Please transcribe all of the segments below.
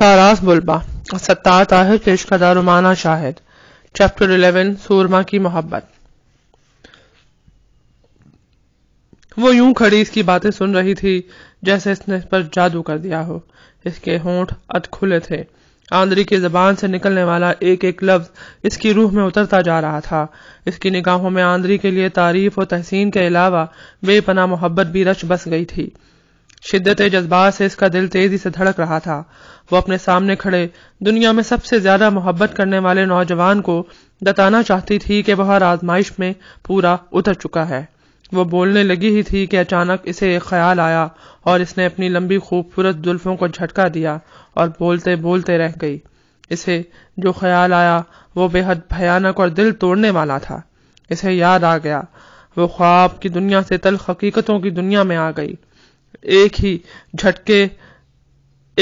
तारास Bulba Sattar Tahir पेशकदा Rumana Shahid chapter eleven सूरमा की मोहब्बत वो यूं खड़ी इसकी बातें सुन रही थी जैसे इसने इस पर जादू कर दिया हो इसके होंठ अत खुले थे आंद्री की जबान से निकलने वाला एक एक लफ्ज इसकी रूह में उतरता जा रहा था इसकी निगाहों में आंद्री के लिए तारीफ और तहसीन के अलावा बेपना मोहब्बत भी रच बस गई थी शिद्दत जज्बात से इसका दिल तेजी से धड़क रहा था वो अपने सामने खड़े दुनिया में सबसे ज्यादा मोहब्बत करने वाले नौजवान को बताना चाहती थी कि वह हर आजमाइश में पूरा उतर चुका है वो बोलने लगी ही थी कि अचानक इसे एक ख्याल आया और इसने अपनी लंबी खूबसूरत जुल्फों को झटका दिया और बोलते बोलते रह गई इसे जो ख्याल आया वो बेहद भयानक और दिल तोड़ने वाला था इसे याद आ गया वो ख्वाब की दुनिया से तल हकीकतों की दुनिया में आ गई एक ही झटके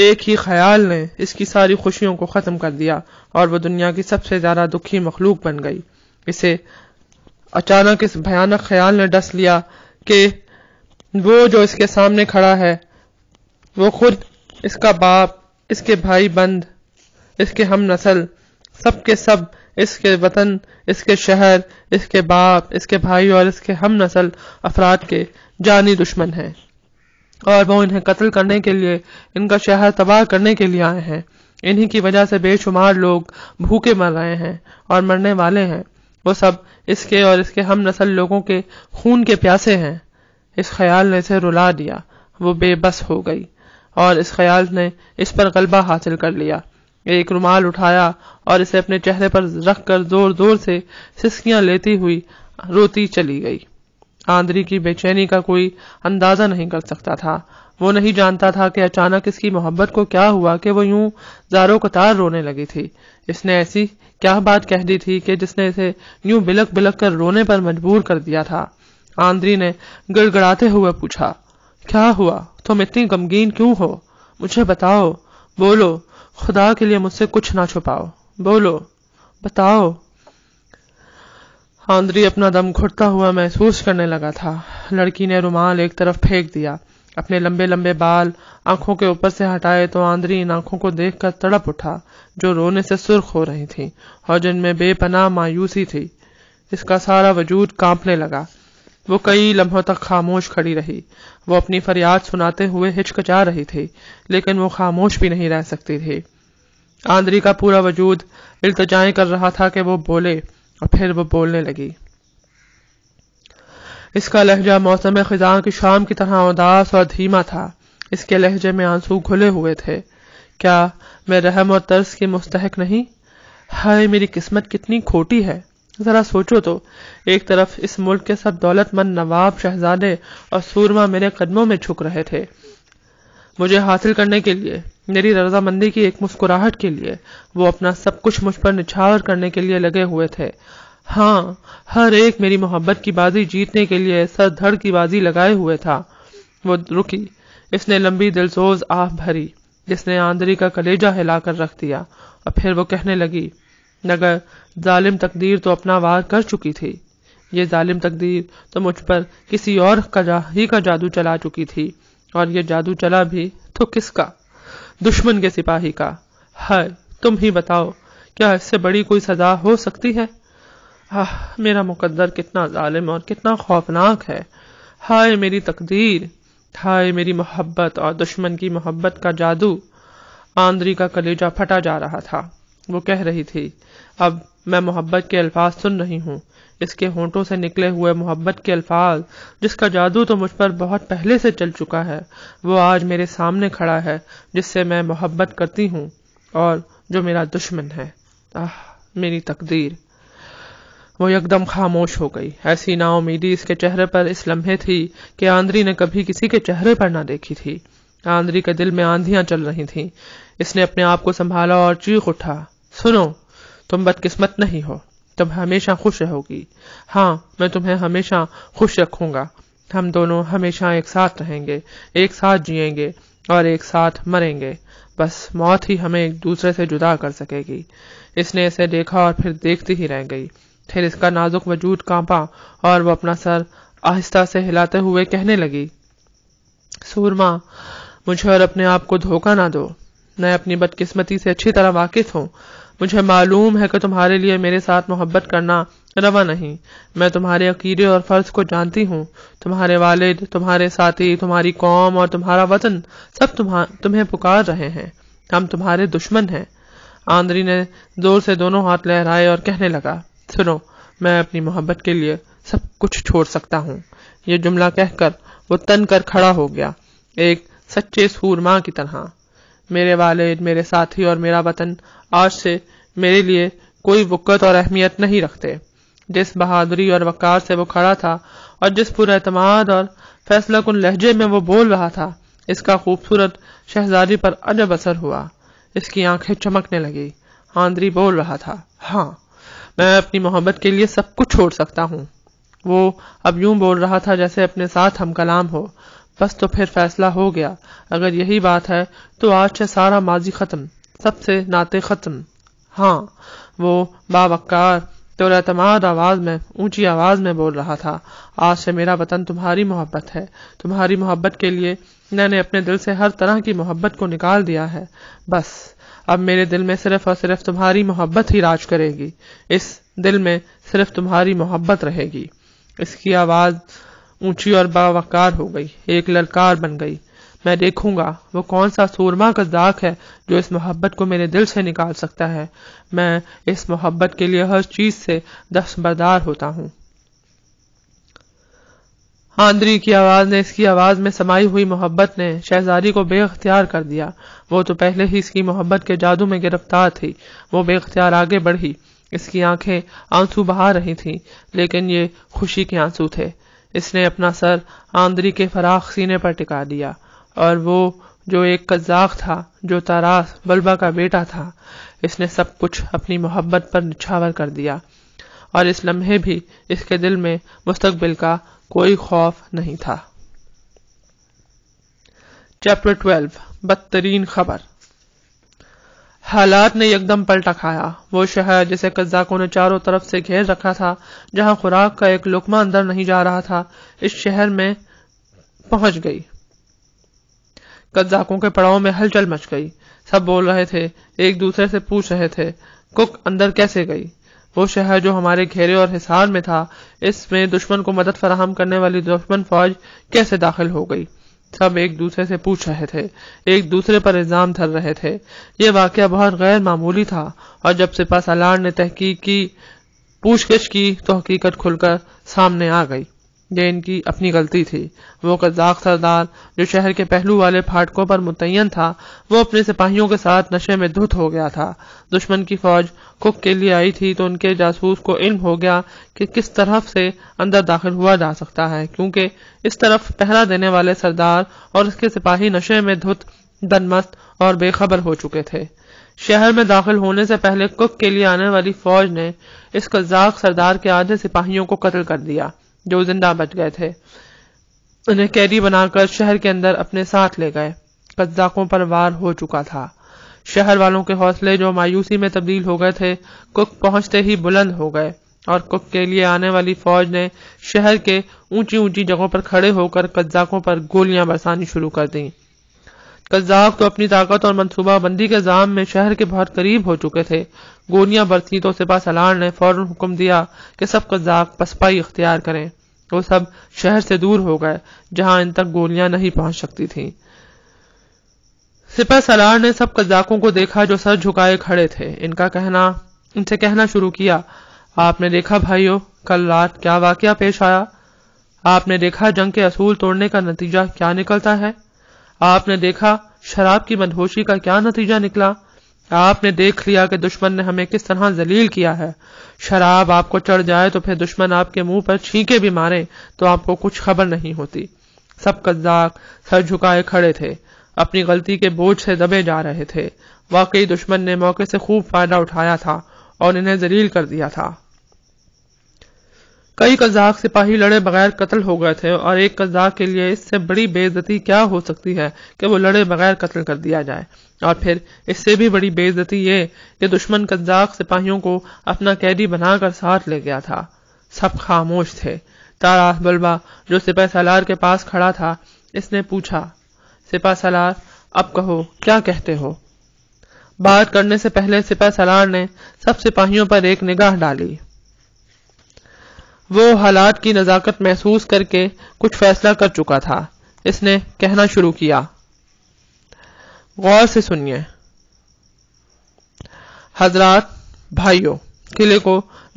एक ही ख्याल ने इसकी सारी खुशियों को ख़त्म कर दिया और वह दुनिया की सबसे ज़्यादा दुखी मखलूक बन गई इसे अचानक इस भयानक ख्याल ने डस लिया कि वो जो इसके सामने खड़ा है वो खुद इसका बाप इसके भाई बंद इसके हम नसल सब के सब इसके वतन इसके शहर इसके बाप इसके भाई और इसके हम नसल अफराद के जानी दुश्मन हैं और वो इन्हें कत्ल करने के लिए इनका शहर तबाह करने के लिए आए हैं इन्हीं की वजह से बेशुमार लोग भूखे मर रहे हैं और मरने वाले हैं वो सब इसके और इसके हम नस्ल लोगों के खून के प्यासे हैं इस ख्याल ने इसे रुला दिया वो बेबस हो गई और इस ख्याल ने इस पर गलबा हासिल कर लिया एक रुमाल उठाया और इसे अपने चेहरे पर रख कर जोर जोर से सिस्कियां लेती हुई रोती चली गई आंद्री की बेचैनी का कोई अंदाजा नहीं कर सकता था वो नहीं जानता था कि अचानक इसकी मोहब्बत को क्या हुआ कि वो यूं जारो कतार रोने लगी थी इसने ऐसी क्या बात कह दी थी कि जिसने इसे यूं बिलक बिलक कर रोने पर मजबूर कर दिया था आंद्री ने गड़गड़ाते हुए पूछा क्या हुआ तुम इतनी गमगीन क्यों हो मुझे बताओ बोलो खुदा के लिए मुझसे कुछ ना छुपाओ बोलो बताओ आंद्री अपना दम घुटता हुआ महसूस करने लगा था लड़की ने रुमाल एक तरफ फेंक दिया अपने लंबे लंबे बाल आंखों के ऊपर से हटाए तो आंद्री इन आंखों को देखकर तड़प उठा जो रोने से सुर्ख हो रही थी और जिनमें बेपनाह मायूसी थी इसका सारा वजूद कांपने लगा वो कई लम्हों तक खामोश खड़ी रही वो अपनी फरियाद सुनाते हुए हिचकचा रही थी लेकिन वो खामोश भी नहीं रह सकती थी आंद्री का पूरा वजूद इल्तजाएं कर रहा था कि वो बोले और फिर वो बोलने लगी इसका लहजा मौसम खिजा की शाम की तरह उदास और धीमा था इसके लहजे में आंसू घुले हुए थे क्या मैं रहम और तर्स की मुस्तक नहीं हाय मेरी किस्मत कितनी खोटी है जरा सोचो तो एक तरफ इस मुल्क के सब दौलतमंद नवाब शहजादे और सूरमा मेरे कदमों में झुक रहे थे मुझे हासिल करने के लिए मेरी रजामंदी की एक मुस्कुराहट के लिए वो अपना सब कुछ मुझ पर निछावर करने के लिए लगे हुए थे हाँ हर एक मेरी मोहब्बत की बाजी जीतने के लिए सर धड़ की बाजी लगाए हुए था वो रुकी इसने लंबी दिलसोज आह भरी जिसने आंदरी का कलेजा हिलाकर रख दिया और फिर वो कहने लगी नगर जालिम तकदीर तो अपना वार कर चुकी थी ये जालिम तकदीर तो मुझ पर किसी और का जा, ही का जादू चला चुकी थी और ये जादू चला भी तो किसका दुश्मन के सिपाही का हाय तुम ही बताओ क्या इससे बड़ी कोई सजा हो सकती है आह मेरा मुकद्दर कितना जालिम और कितना खौफनाक है हाय मेरी तकदीर हाय मेरी मोहब्बत और दुश्मन की मोहब्बत का जादू आंद्री का कलेजा फटा जा रहा था वो कह रही थी अब मैं मोहब्बत के अल्फाज सुन रही हूँ इसके होंठों से निकले हुए मोहब्बत के अल्फाज जिसका जादू तो मुझ पर बहुत पहले से चल चुका है वो आज मेरे सामने खड़ा है जिससे मैं मोहब्बत करती हूँ और जो मेरा दुश्मन है आह मेरी तकदीर वो एकदम खामोश हो गई ऐसी नाउमीदी इसके चेहरे पर इस लम्हे थी कि आंद्री ने कभी किसी के चेहरे पर ना देखी थी आंद्री के दिल में आंधियां चल रही थीं। इसने अपने आप को संभाला और चीख उठा सुनो तुम बदकिस्मत नहीं हो तुम हमेशा खुश रहोगी हाँ मैं तुम्हें हमेशा खुश रखूंगा हम दोनों हमेशा एक साथ रहेंगे एक साथ जिएंगे और एक साथ मरेंगे बस मौत ही हमें एक दूसरे से जुदा कर सकेगी इसने इसे देखा और फिर देखती ही रह गई फिर इसका नाजुक वजूद कांपा और वो अपना सर आहिस्ता से हिलाते हुए कहने लगी सूरमा मुझे और अपने आप को धोखा ना दो मैं अपनी बदकिस्मती से अच्छी तरह वाकिफ हूँ मुझे मालूम है कि तुम्हारे लिए मेरे साथ मोहब्बत करना रवा नहीं मैं तुम्हारे अकीदे और फ़र्ज को जानती हूँ तुम्हारे वालिद तुम्हारे साथी तुम्हारी कौम और तुम्हारा वतन सब तुम्हें पुकार रहे हैं हम तुम्हारे दुश्मन हैं आंद्री ने जोर से दोनों हाथ लहराए और कहने लगा सुनो मैं अपनी मोहब्बत के लिए सब कुछ छोड़ सकता हूँ ये जुमला कहकर वो तन कर खड़ा हो गया एक सच्चे सूरमा की तरह मेरे वालिद मेरे साथी और मेरा वतन आज से मेरे लिए कोई वक़्त और अहमियत नहीं रखते जिस बहादुरी और वक़ार से वो खड़ा था और जिस पुरमाद और फैसला कुल लहजे में वो बोल रहा था इसका खूबसूरत शहजादी पर अजब असर हुआ इसकी आंखें चमकने लगी आंद्री बोल रहा था हाँ मैं अपनी मोहब्बत के लिए सब कुछ छोड़ सकता हूँ वो अब यूं बोल रहा था जैसे अपने साथ हम कलाम हो बस तो फिर फैसला हो गया अगर यही बात है तो आज से सारा माजी खत्म सबसे नाते खत्म हाँ वो तो तोरतमाद आवाज में ऊंची आवाज में बोल रहा था आज से मेरा वतन तुम्हारी मोहब्बत है तुम्हारी मोहब्बत के लिए मैंने अपने दिल से हर तरह की मोहब्बत को निकाल दिया है बस अब मेरे दिल में सिर्फ और सिर्फ तुम्हारी मोहब्बत ही राज करेगी इस दिल में सिर्फ तुम्हारी मोहब्बत रहेगी इसकी आवाज़ ऊंची और बावकार हो गई एक ललकार बन गई मैं देखूंगा वो कौन सा सूरमा का दाग है जो इस मोहब्बत को मेरे दिल से निकाल सकता है मैं इस मोहब्बत के लिए हर चीज से दस्तबरदार होता हूँ आंद्री की आवाज ने इसकी आवाज में समाई हुई मोहब्बत ने शहजादी को बेअख्तियार कर दिया वो तो पहले ही इसकी मोहब्बत के जादू में गिरफ्तार थी वो बेअ्तियार आगे बढ़ी इसकी आंखें आंसू बहा रही थीं लेकिन ये खुशी के आंसू थे इसने अपना सर आंदरी के फराख सीने पर टिका दिया और वो जो एक कज्जाक था जो तारास बल्बा का बेटा था इसने सब कुछ अपनी मोहब्बत पर निछावर कर दिया और इस लम्हे भी इसके दिल में मुस्तबिल का कोई खौफ नहीं था चैप्टर ट्वेल्व बदतरीन खबर हालात ने एकदम पलटा खाया वो शहर जिसे कज्जाकों ने चारों तरफ से घेर रखा था जहां खुराक का एक लुकमा अंदर नहीं जा रहा था इस शहर में पहुंच गई कज्जाकों के पड़ाव में हलचल मच गई सब बोल रहे थे एक दूसरे से पूछ रहे थे कुक अंदर कैसे गई वो शहर जो हमारे घेरे और हिसार में था इसमें दुश्मन को मदद फराहम करने वाली दुश्मन फौज कैसे दाखिल हो गई सब एक दूसरे से पूछ रहे थे एक दूसरे पर इल्ज़ाम धर रहे थे ये वाक्य बहुत गैर मामूली था और जब सिपा सलार ने तहकीक की पूछगछ की तो हकीकत खुलकर सामने आ गई ये इनकी अपनी गलती थी वो कजाक सरदार जो शहर के पहलू वाले फाटकों पर मुतयन था वो अपने सिपाहियों के साथ नशे में धुत हो गया था दुश्मन की फौज कुक के लिए आई थी तो उनके जासूस को इल्म हो गया कि किस तरफ से अंदर दाखिल हुआ जा सकता है क्योंकि इस तरफ पहरा देने वाले सरदार और उसके सिपाही नशे में धुत दनमस्त और बेखबर हो चुके थे शहर में दाखिल होने से पहले कुक के लिए आने वाली फौज ने इस कजाक सरदार के आधे सिपाहियों को कत्ल कर दिया जो जिंदा बच गए थे उन्हें कैदी बनाकर शहर के अंदर अपने साथ ले गए कज्जाकों पर वार हो चुका था शहर वालों के हौसले जो मायूसी में तब्दील हो गए थे कुक पहुंचते ही बुलंद हो गए और कुक के लिए आने वाली फौज ने शहर के ऊंची ऊंची जगहों पर खड़े होकर कज्जाकों पर गोलियां बरसानी शुरू कर दी कज्जाक तो अपनी ताकत और मनसूबाबंदी के जाम में शहर के बहुत करीब हो चुके थे गोलियां बरती तो सिपा सलार ने फौरन हुक्म दिया कि सब कज्जाक पसपाई इख्तियार करें वो सब शहर से दूर हो गए जहां इन तक गोलियां नहीं पहुंच सकती थीं। सिपा सलार ने सब कजाकों को देखा जो सर झुकाए खड़े थे इनका कहना इनसे कहना शुरू किया आपने देखा भाइयों कल रात क्या वाकया पेश आया आपने देखा जंग के असूल तोड़ने का नतीजा क्या निकलता है आपने देखा शराब की मदहोशी का क्या नतीजा निकला आपने देख लिया कि दुश्मन ने हमें किस तरह जलील किया है शराब आपको चढ़ जाए तो फिर दुश्मन आपके मुंह पर छींके भी मारे तो आपको कुछ खबर नहीं होती सब कज्जाक सर झुकाए खड़े थे अपनी गलती के बोझ से दबे जा रहे थे वाकई दुश्मन ने मौके से खूब फायदा उठाया था और इन्हें जलील कर दिया था कई कजाक सिपाही लड़े बगैर कत्ल हो गए थे और एक कजाक के लिए इससे बड़ी बेजती क्या हो सकती है कि वो लड़े बगैर कत्ल कर दिया जाए और फिर इससे भी बड़ी बेजती ये कि दुश्मन कज्जाक सिपाहियों को अपना कैदी बनाकर साथ ले गया था सब खामोश थे तारा बलबा जो सिपा सलार के पास खड़ा था इसने पूछा सिपा सलार अब कहो क्या कहते हो बात करने से पहले सिपा सलार ने सब सिपाहियों पर एक निगाह डाली वो हालात की नज़ाकत महसूस करके कुछ फैसला कर चुका था इसने कहना शुरू किया गौर से सुनिए हजरात भाइयों किले को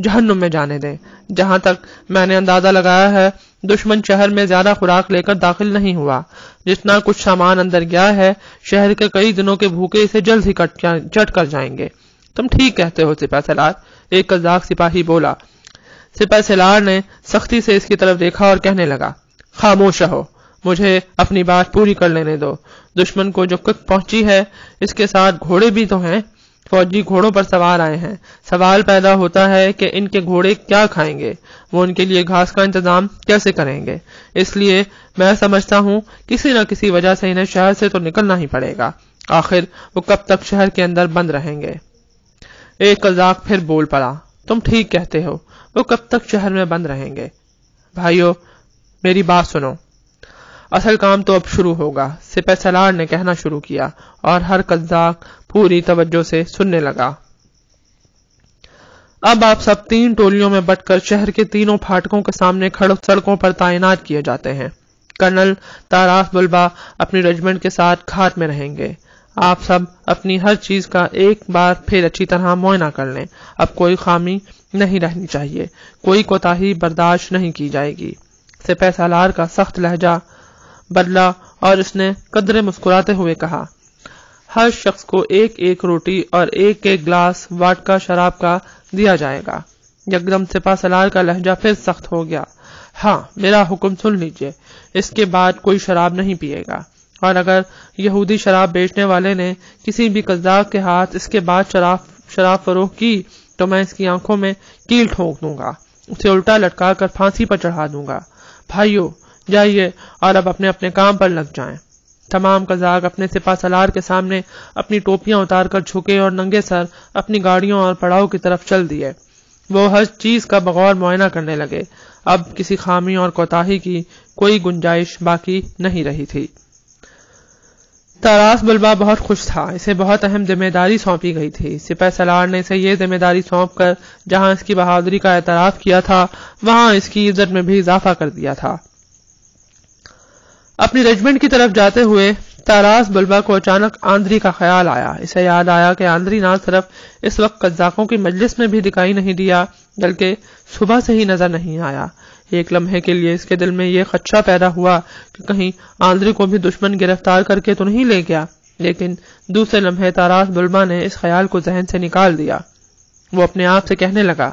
जहन्नुम में जाने दें जहां तक मैंने अंदाजा लगाया है दुश्मन शहर में ज्यादा खुराक लेकर दाखिल नहीं हुआ जितना कुछ सामान अंदर गया है शहर के कई दिनों के भूखे इसे जल्द ही चट कर जाएंगे तुम ठीक कहते हो सिपा सलार एक कजाक सिपाही बोला सिपा सलार ने सख्ती से इसकी तरफ देखा और कहने लगा खामोश रहो मुझे अपनी बात पूरी कर लेने दो दुश्मन को जो कुछ पहुंची है इसके साथ घोड़े भी तो हैं फौजी घोड़ों पर सवार आए हैं सवाल पैदा होता है कि इनके घोड़े क्या खाएंगे वो उनके लिए घास का इंतजाम कैसे करेंगे इसलिए मैं समझता हूँ किसी न किसी वजह से इन्हें शहर से तो निकलना ही पड़ेगा आखिर वो कब तक शहर के अंदर बंद रहेंगे एक कजाक फिर बोल पड़ा तुम ठीक कहते हो वो कब तक शहर में बंद रहेंगे भाइयों मेरी बात सुनो असल काम तो अब शुरू होगा सिपह सलार ने कहना शुरू किया और हर कज्जाक पूरी तवज्जो से सुनने लगा अब आप सब तीन टोलियों में बटकर शहर के तीनों फाटकों के सामने खड़े सड़कों पर तैनात किए जाते हैं कर्नल ताराफ बुलबा अपनी रेजिमेंट के साथ घाट में रहेंगे आप सब अपनी हर चीज का एक बार फिर अच्छी तरह मुआयना कर लें अब कोई खामी नहीं रहनी चाहिए कोई कोताही बर्दाश्त नहीं की जाएगी सिपह सालार का सख्त लहजा बदला और उसने कदरे मुस्कुराते हुए कहा हर शख्स को एक एक रोटी और एक एक ग्लास का शराब का दिया जाएगा यकदम सिपा सलार का लहजा फिर सख्त हो गया हाँ मेरा हुक्म सुन लीजिए इसके बाद कोई शराब नहीं पिएगा और अगर यहूदी शराब बेचने वाले ने किसी भी कजदाक के हाथ इसके बाद शराब शराब फरोख की तो मैं इसकी आंखों में कील ठोंक दूंगा उसे उल्टा लटका कर फांसी पर चढ़ा दूंगा भाइयों जाइए और अब अपने अपने काम पर लग जाएं। तमाम कजाक अपने सिपा सलार के सामने अपनी टोपियां उतार कर झुके और नंगे सर अपनी गाड़ियों और पड़ाव की तरफ चल दिए वो हर चीज का बगौर मुआयना करने लगे अब किसी खामी और कोताही की कोई गुंजाइश बाकी नहीं रही थी तारास बुलबा बहुत खुश था इसे बहुत अहम जिम्मेदारी सौंपी गई थी सिपह सलार ने इसे ये जिम्मेदारी सौंप कर जहां इसकी बहादुरी का एतराफ किया था वहां इसकी इज्जत में भी इजाफा कर दिया था अपनी रेजिमेंट की तरफ जाते हुए तारास बलबा को अचानक आंद्री का ख्याल आया इसे याद आया कि आंद्री ना सिर्फ इस वक्त कज्जाकों की मजलिस में भी दिखाई नहीं दिया बल्कि सुबह से ही नजर नहीं आया एक लम्हे के लिए इसके दिल में यह खदशा पैदा हुआ कि कहीं आंद्री को भी दुश्मन गिरफ्तार करके तो नहीं ले गया लेकिन दूसरे लम्हे तारास बुलबा ने इस ख्याल को जहन से निकाल दिया वो अपने आप से कहने लगा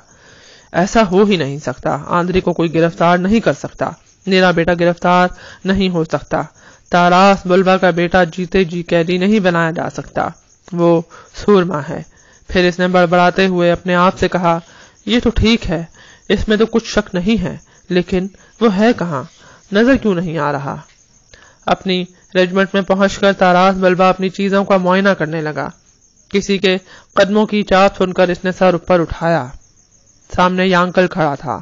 ऐसा हो ही नहीं सकता आंद्री को कोई गिरफ्तार नहीं कर सकता मेरा बेटा गिरफ्तार नहीं हो सकता तारास बुलबा का बेटा जीते जी कैदी नहीं बनाया जा सकता वो सूरमा है फिर इसने बड़बड़ाते हुए अपने आप से कहा यह तो ठीक है इसमें तो कुछ शक नहीं है लेकिन वो है कहाँ नजर क्यों नहीं आ रहा अपनी रेजिमेंट में पहुंचकर तारास बलबा अपनी चीजों का मुआयना करने लगा किसी के कदमों की चाप सुनकर इसने सर ऊपर उठाया सामने यांकल खड़ा था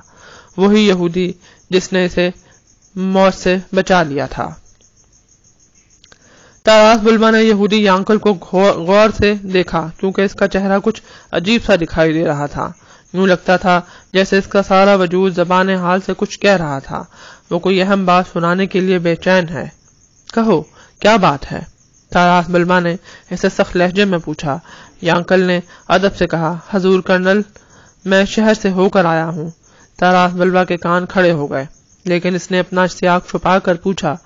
वही यहूदी जिसने इसे मौत से बचा लिया था तारास बुलमा ने यहूदी यांकल को गौर से देखा क्योंकि इसका चेहरा कुछ अजीब सा दिखाई दे रहा था यूं लगता था जैसे इसका सारा वजूद जबान हाल से कुछ कह रहा था वो कोई अहम बात सुनाने के लिए बेचैन है कहो क्या बात है तारास बलमा ने इसे सख्त लहजे में पूछा यांकल ने अदब से कहा हजूर कर्नल मैं शहर से होकर आया हूँ तारास बलवा के कान खड़े हो गए लेकिन इसने अपना सियाग छुपा कर पूछा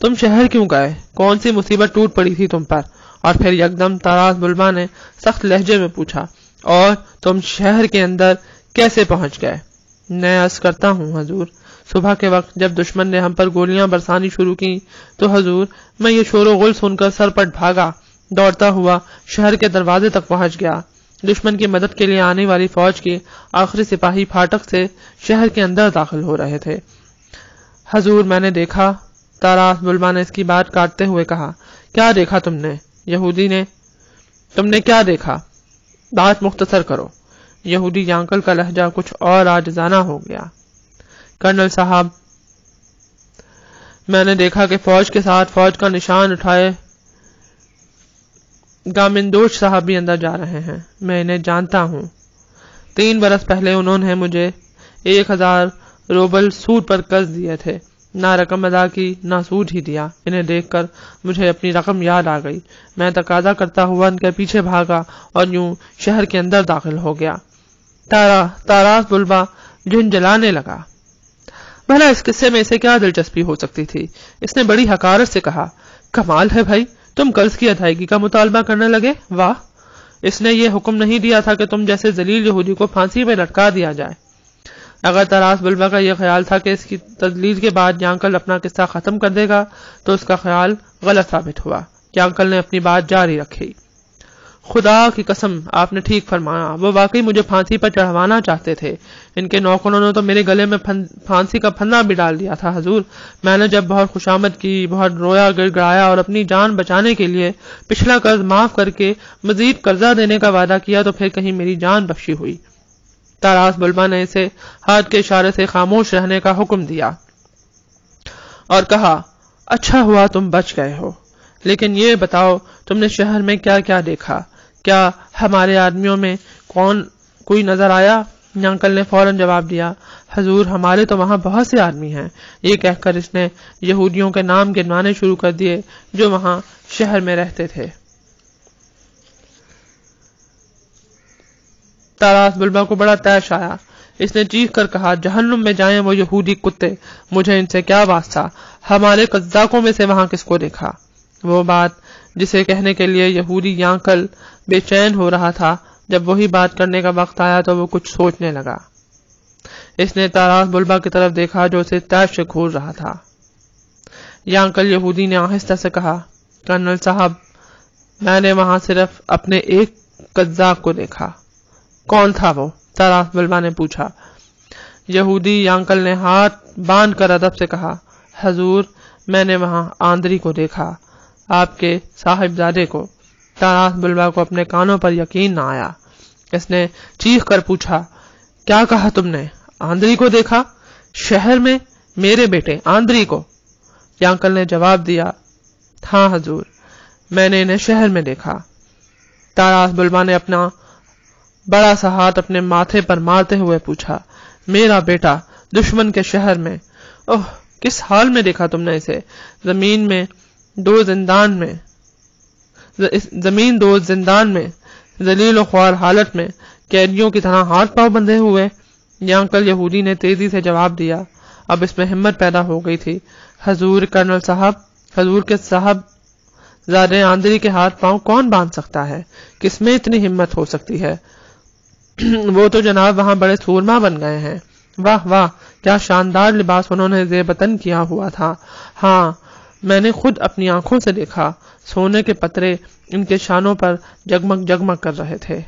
तुम शहर क्यों गए कौन सी मुसीबत टूट पड़ी थी तुम पर और फिर यकदम तराज बुलमा ने सख्त लहजे में पूछा और तुम शहर के अंदर कैसे पहुंच गए मैं अर्ज करता हूँ हजूर सुबह के वक्त जब दुश्मन ने हम पर गोलियां बरसानी शुरू की तो हजूर मैं ये शोरोगुल सुनकर सरपट भागा दौड़ता हुआ शहर के दरवाजे तक पहुंच गया दुश्मन की मदद के लिए आने वाली फौज के आखिरी सिपाही फाटक से शहर के अंदर दाखिल हो रहे थे हजूर मैंने देखा तारास बुलमा ने इसकी बात काटते हुए कहा क्या देखा तुमने यहूदी ने तुमने क्या देखा बात मुख्तसर करो यहूदी यांकल का लहजा कुछ और जाना हो गया कर्नल साहब मैंने देखा कि फौज के साथ फौज का निशान उठाए गामिंदोज साहब भी अंदर जा रहे हैं मैं इन्हें जानता हूं तीन बरस पहले उन्होंने मुझे एक हजार रोबल सूद पर कर्ज दिए थे ना रकम अदा की ना सूद ही दिया इन्हें देखकर मुझे अपनी रकम याद आ गई मैं तकाजा करता हुआ इनके पीछे भागा और यूं शहर के अंदर दाखिल हो गया तारा तारास बुलबा झुंझलाने लगा भला इस किस्से में इसे क्या दिलचस्पी हो सकती थी इसने बड़ी हकारत से कहा कमाल है भाई तुम कर्ज की अदायगी का मुतालबा करने लगे वाह इसने ये हुक्म नहीं दिया था कि तुम जैसे जलील यहूदी को फांसी में लटका दिया जाए अगर तरास बलवा का यह ख्याल था कि इसकी तदलील के बाद यांकल अपना किस्सा ख़त्म कर देगा तो उसका ख्याल गलत साबित हुआ यांकल ने अपनी बात जारी रखी खुदा की कसम आपने ठीक फरमाया वो वाकई मुझे फांसी पर चढ़वाना चाहते थे इनके नौकरों ने तो मेरे गले में फांसी का फंदा भी डाल दिया था हजूर मैंने जब बहुत खुशामद की बहुत रोया गिड़गड़ाया और अपनी जान बचाने के लिए पिछला कर्ज माफ करके मजीद कर्जा देने का वादा किया तो फिर कहीं मेरी जान बख्शी हुई तारास बुलमा ने इसे हाथ के इशारे से खामोश रहने का हुक्म दिया और कहा अच्छा हुआ तुम बच गए हो लेकिन ये बताओ तुमने शहर में क्या क्या देखा क्या हमारे आदमियों में कौन कोई नजर आया अंकल ने फौरन जवाब दिया हजूर हमारे तो वहां बहुत से आदमी हैं ये कहकर इसने यहूदियों के नाम गिनवाने शुरू कर दिए जो वहां शहर में रहते थे तारास बिल्मा को बड़ा तैश आया इसने चीख कर कहा जहन्नुम में जाएं वो यहूदी कुत्ते मुझे इनसे क्या वास्ता हमारे कज्जाकों में से वहां किसको देखा वो बात जिसे कहने के लिए यहूदी यांकल बेचैन हो रहा था जब वही बात करने का वक्त आया तो वो कुछ सोचने लगा इसने तारास बुलबा की तरफ देखा जो उसे तैश से घूर रहा था यांकल यहूदी ने आहिस्ता से कहा कर्नल साहब मैंने वहां सिर्फ अपने एक कज्जाक को देखा कौन था वो तारा बिलवा ने पूछा यहूदी यांकल ने हाथ बांध कर अदब से कहा हजूर मैंने वहां आंदरी को देखा आपके साहिबजादे को तारा बिलवा को अपने कानों पर यकीन ना आया इसने चीख कर पूछा क्या कहा तुमने आंदरी को देखा शहर में मेरे बेटे आंदरी को यांकल ने जवाब दिया हाँ हजूर मैंने इन्हें शहर में देखा तारास बुलवा ने अपना बड़ा सा हाथ अपने माथे पर मारते हुए पूछा मेरा बेटा दुश्मन के शहर में ओह किस हाल में देखा तुमने इसे जमीन में दो जिंदान में जमीन दो जिंदान में जलील ख्वार हालत में कैदियों की तरह हाथ पांव बंधे हुए यांकल अंकल यहूदी ने तेजी से जवाब दिया अब इसमें हिम्मत पैदा हो गई थी हजूर कर्नल साहब हजूर के साहब जादे आंदरी के हाथ पांव कौन बांध सकता है किसमें इतनी हिम्मत हो सकती है वो तो जनाब वहां बड़े सूरमा बन गए हैं वाह वाह क्या शानदार लिबास उन्होंने जेबतन किया हुआ था हाँ मैंने खुद अपनी आंखों से देखा सोने के पतरे इनके शानों पर जगमग जगमग कर रहे थे